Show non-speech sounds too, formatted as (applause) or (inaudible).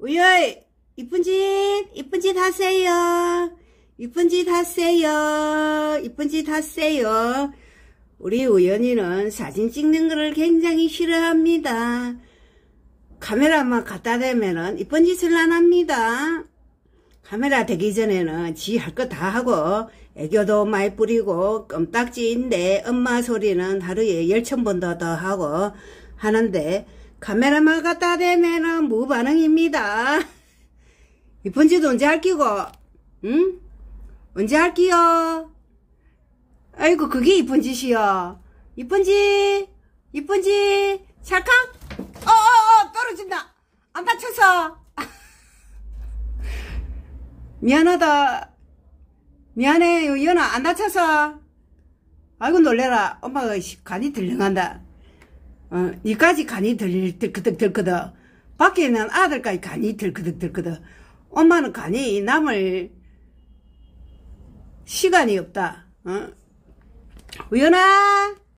우열 이쁜 짓 이쁜 짓 하세요 이쁜 짓 하세요 이쁜 짓 하세요 우리 우연이는 사진 찍는 거를 굉장히 싫어합니다 카메라만 갖다 대면은 이쁜 짓을 안 합니다 카메라 되기 전에는 지 할 거 다 하고 애교도 많이 뿌리고 껌딱지인데 엄마 소리는 하루에 열천 번도 더 하고 하는데 카메라만 갖다 대면은 무반응입니다. 이쁜지도 언제 할 끼고, 응? 언제 할 끼요? 아이고, 그게 이쁜 짓이요. 이쁜 짓, 이쁜 짓, 찰칵? 어어어, 어, 어, 떨어진다. 안 다쳐서. (laughs) 미안하다. 미안해요, 연아. 안 다쳐서. 아이고, 놀래라. 엄마가 간이 들렁한다. 어, 이까지 간이 들, 들거득들거득 밖에 있는 아들까지 간이 들거득들거득 엄마는 간이 남을 시간이 없다 어? 우연아